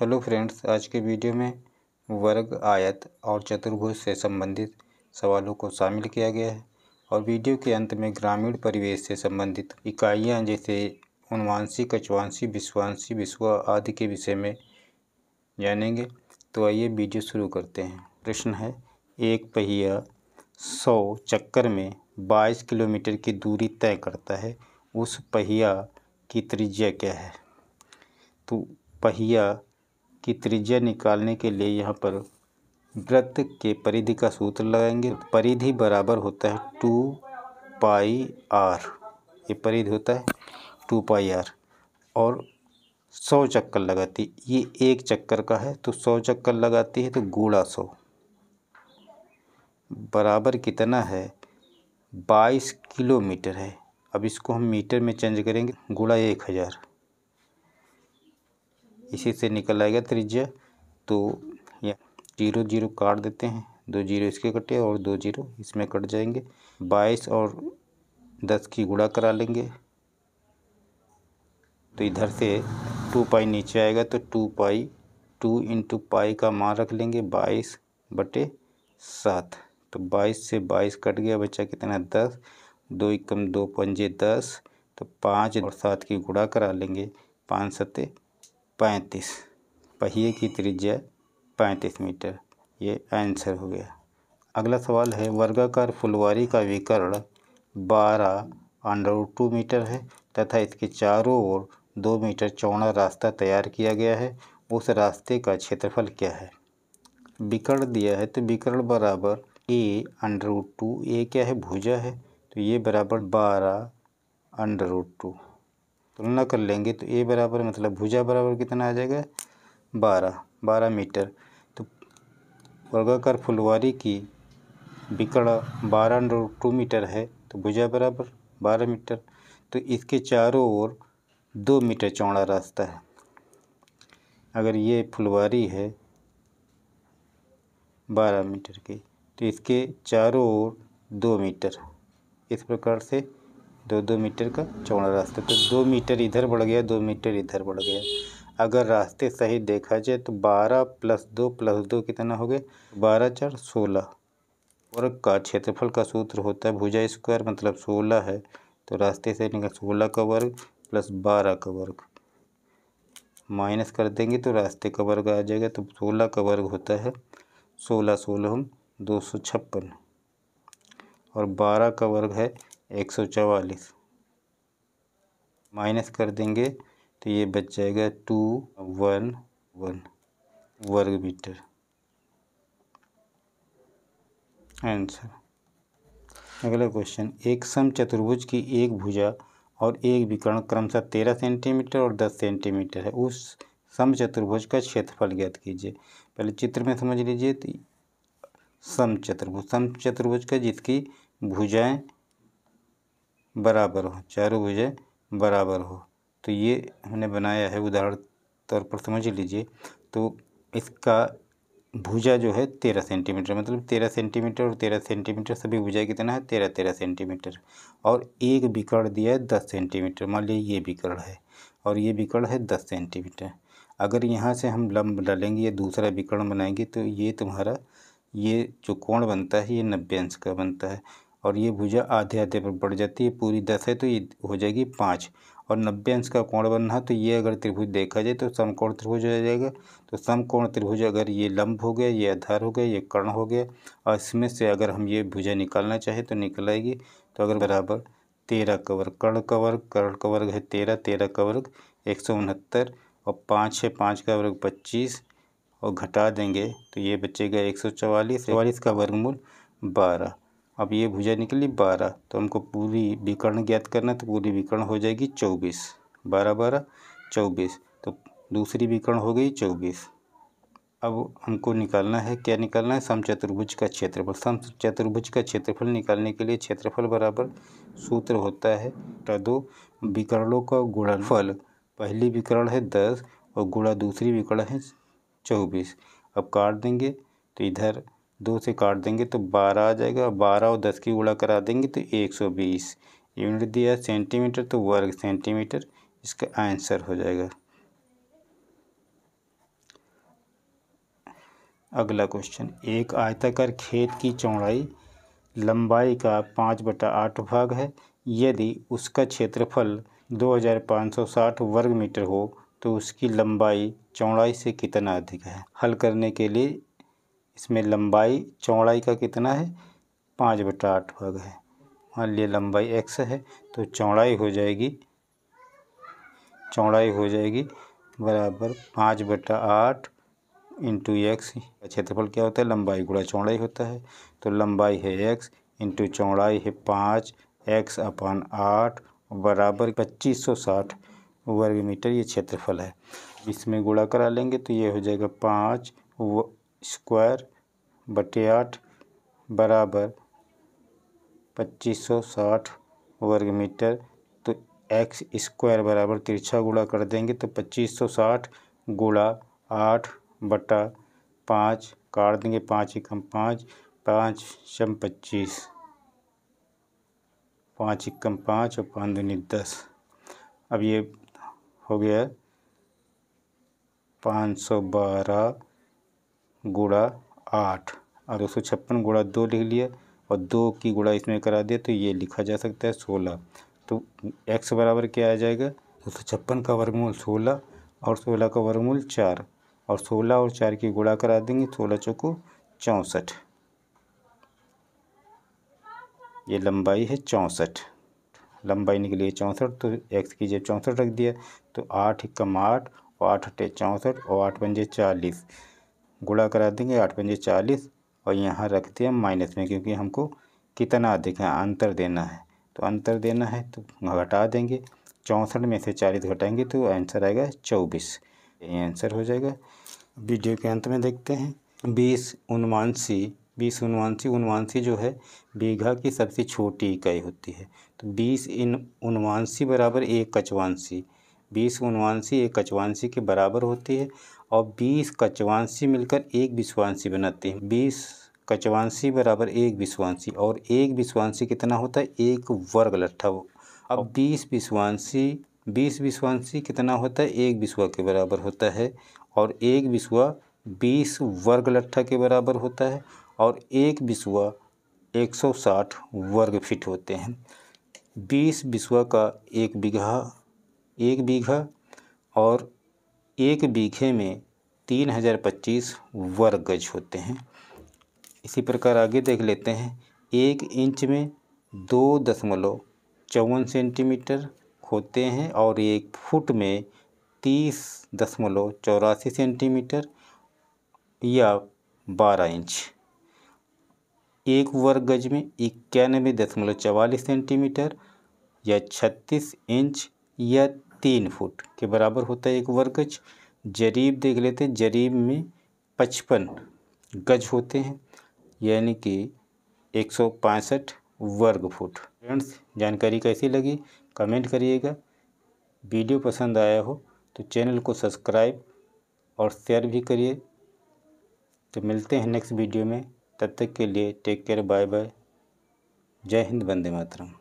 hello friends आज के video में वर्ग आयत और चतुर्भुज से संबंधित सवालों को शामिल किया गया है और वीडियो के अंत में ग्रामीण परिवेश से संबंधित इकाइयां जैसे उनवांसी कचवांशी विश्वांशी विश्वा आदि के विषय में जानेंगे तो आइए वीडियो शुरू करते हैं प्रश्न है एक पहिया सौ चक्कर में बाईस किलोमीटर की दूरी तय करता है उस पहिया की त्रिज्या क्या है तो पहिया की त्रिज्या निकालने के लिए यहाँ पर वृत्त के परिधि का सूत्र लगाएंगे परिधि बराबर होता है टू पाई आर ये परिधि होता है टू पाई आर और सौ चक्कर लगाती ये एक चक्कर का है तो सौ चक्कर लगाती है तो गूढ़ा सौ बराबर कितना है बाईस किलोमीटर है अब इसको हम मीटर में चेंज करेंगे गुड़ा एक हज़ार इसी से निकल आएगा त्रिज्या तो या जीरो जीरो काट देते हैं दो जीरो इसके कटे और दो जीरो इसमें कट जाएंगे बाईस और दस की गुड़ा करा लेंगे तो इधर से टू पाई नीचे आएगा तो two pi two into pi का मान रख लेंगे बाईस बटे सात तो बाईस से बाईस कट गया बच्चा कितना दस दो इक्कम दो पंजे दस तो पाँच और सात की गुड़ा करा लेंगे पाँच सत्ते पैंतीस पहिए की त्रिज्या पैंतीस मीटर ये आंसर हो गया अगला सवाल है वर्गाकार फुलवारी का विकर्ण बारह अंडर टू मीटर है तथा इसके चारों ओर दो मीटर चौड़ा रास्ता तैयार किया गया है उस रास्ते का क्षेत्रफल क्या है विकर्ण दिया है तो विकर्ण बराबर ए अंडर टू ए क्या है भुजा है तो ये बराबर बारह अंडर टू तुलना कर लेंगे तो ए बराबर मतलब भुजा बराबर कितना आ जाएगा बारह बारह मीटर तो वर्गाकार फुलवारी की बिकड़ा बारह टू मीटर है तो भुजा बराबर बारह मीटर तो इसके चारों ओर दो मीटर चौड़ा रास्ता है अगर ये फुलवारी है बारह मीटर की तो इसके चारों ओर दो मीटर इस प्रकार से दो दो मीटर का चौड़ा रास्ता तो दो मीटर इधर बढ़ गया दो मीटर इधर बढ़ गया अगर रास्ते सही देखा जाए तो बारह प्लस दो प्लस दो कितना हो गया बारह चार सोलह वर्ग का क्षेत्रफल का सूत्र होता है भुजा स्क्वायर मतलब सोलह है तो रास्ते से निकल सोलह का वर्ग प्लस बारह का वर्ग माइनस कर देंगे तो रास्ते का वर्ग आ जाएगा तो सोलह का वर्ग होता है सोलह सोलह हम दो सौ छप्पन और बारह का वर्ग है एक सौ चवालीस माइनस कर देंगे तो ये बच जाएगा टू वन वन वर्ग मीटर आंसर अगला क्वेश्चन एक सम चतुर्भुज की एक भुजा और एक विकर्ण क्रमशः तेरह सेंटीमीटर और दस सेंटीमीटर है उस सम चतुर्भुज का क्षेत्रफल ज्ञात कीजिए पहले चित्र में समझ लीजिए तो सम चतुर्भुज सम चतुर्भुज का जिसकी भुजाएं बराबर हो चारों भुजें बराबर हो तो ये हमने बनाया है उदाहरण तौर पर समझ लीजिए तो इसका भुजा जो है तेरह सेंटीमीटर मतलब तेरह सेंटीमीटर और तेरह सेंटीमीटर सभी भुजा कितना है तेरह तेरह सेंटीमीटर और एक विकर्ण दिया है दस सेंटीमीटर मान लीजिए ये विकर्ण है और ये विकर्ण है दस सेंटीमीटर अगर यहाँ से हम लंब डालेंगे या दूसरा विकर्ण बनाएंगे तो ये तुम्हारा ये जो कोण बनता है ये नब्बे अंश का बनता है और ये भुजा आधे आधे पर बढ़ जाती है पूरी दस है तो ये हो जाएगी पाँच और नब्बे अंश का कोण बन रहा तो ये अगर त्रिभुज देखा जाए तो समकोण त्रिभुज हो जाएगा तो समकोण त्रिभुज अगर ये लंब हो गया ये आधार हो गया ये कर्ण हो गया और इसमें से अगर हम ये भुजा निकालना चाहें तो निकलेगी तो अगर बराबर तेरह का वर्ग कर्ण का वर्ग कर्ण का वर्ग है तेरह तेरह का वर्ग एक सौ उनहत्तर और पाँच है पाँच का वर्ग पच्चीस और घटा देंगे तो ये बचेगा एक सौ चवालीस चवालीस का वर्गमूल बारह अब ये भुजा निकली बारह तो हमको पूरी विकर्ण ज्ञात करना है तो पूरी विकर्ण हो जाएगी चौबीस बारह बारह चौबीस तो दूसरी विकर्ण हो गई चौबीस अब हमको निकालना है क्या निकालना है समचतुर्भुज का क्षेत्रफल समचतुर्भुज का क्षेत्रफल निकालने के लिए क्षेत्रफल बराबर सूत्र होता है तो दो विकरणों का गुणनफल पहली विकरण है दस और गुणा दूसरी विकरण है चौबीस अब काट देंगे तो इधर दो से काट देंगे तो बारह आ जाएगा बारह और दस की गुड़ा करा देंगे तो एक सौ बीस यूनिट दिया सेंटीमीटर तो वर्ग सेंटीमीटर इसका आंसर हो जाएगा अगला क्वेश्चन एक आयताकार खेत की चौड़ाई लंबाई का पाँच बटा आठ भाग है यदि उसका क्षेत्रफल दो हजार पाँच सौ साठ वर्ग मीटर हो तो उसकी लंबाई चौड़ाई से कितना अधिक है हल करने के लिए इसमें लंबाई चौड़ाई का कितना है पाँच बटा आठ भाग है मान लिया लंबाई एक्स है तो चौड़ाई हो जाएगी चौड़ाई हो जाएगी बराबर पाँच बटा आठ इंटू एक्स क्षेत्रफल क्या होता है लंबाई गुड़ा चौड़ाई होता है तो लंबाई है एक्स इंटू चौड़ाई है पाँच एक्स अपन आठ बराबर पच्चीस सौ साठ वर्ग मीटर ये क्षेत्रफल है इसमें गुड़ा करा लेंगे तो ये हो जाएगा पाँच स्क्वायर बटे आठ बराबर पच्चीस सौ साठ वर्ग मीटर तो एक्स स्क्वायर बराबर तिरछा गुड़ा कर देंगे तो पच्चीस सौ साठ गुड़ा आठ बटा पाँच काट देंगे पाँच एकम पाँच पाँच शम पच्चीस पाँच इक्कम पाँच और पाँच दूनी दस अब ये हो गया पाँच सौ बारह गुड़ा आठ और एक सौ छप्पन गुड़ा दो लिख लिया और दो की गुड़ा इसमें करा दिया तो ये लिखा जा सकता है सोलह तो एक्स बराबर क्या आ जाएगा दो सौ छप्पन का वर्गमूल सोलह और सोलह का वर्गमूल चार और सोलह और चार की गुड़ा करा देंगे सोलह चौको चौंसठ ये लंबाई है चौंसठ लंबाई निकली चौंसठ तो एक्स की जब चौंसठ रख दिया तो आठ कम आठ और आठ अट्ठे चौंसठ और आठ पंजे चालीस गुड़ा करा देंगे आठ पंजे चालीस और यहाँ रख दिया माइनस में क्योंकि हमको कितना अधिक है अंतर देना है तो अंतर देना है तो घटा देंगे चौंसठ में से चालीस घटाएंगे तो आंसर आएगा चौबीस ये आंसर हो जाएगा वीडियो के अंत में देखते हैं बीस उनवानसी बीस उनवानसी उनवानसी जो है बीघा की सबसे छोटी इकाई होती है तो बीस इन उनवानसी बराबर एक कचवानसी बीस उनवानसी एक कचवानसी के बराबर होती है और बीस कचवानसी मिलकर एक विश्वांशी बनाते हैं बीस कचवांसी बराबर एक विश्वांशी और एक विश्वांशी कितना होता है एक वर्ग लट्ठा वो अब बीस विश्वांशी बीस विश्वांशी कितना होता है एक विश्वा के बराबर होता है और एक विश्वा बीस वर्ग लट्ठा के बराबर होता है और एक विश्वा एक सौ साठ वर्ग फिट होते हैं बीस विश्वा का एक बीघा एक बीघा और एक बीघे में तीन हज़ार पच्चीस वर्ग गज होते हैं इसी प्रकार आगे देख लेते हैं एक इंच में दो दशमलव चौवन सेंटीमीटर होते हैं और एक फुट में तीस दशमलव चौरासी सेंटीमीटर या बारह इंच एक वर्ग गज में इक्यानवे दशमलव चवालीस सेंटीमीटर या छत्तीस इंच या तीन फुट के बराबर होता है एक वर्ग गज जरीब देख लेते हैं जरीब में पचपन गज होते हैं यानी कि एक सौ पैंसठ वर्ग फुट फ्रेंड्स जानकारी कैसी लगी कमेंट करिएगा वीडियो पसंद आया हो तो चैनल को सब्सक्राइब और शेयर भी करिए तो मिलते हैं नेक्स्ट वीडियो में तब तक के लिए टेक केयर बाय बाय जय हिंद वंदे मातरम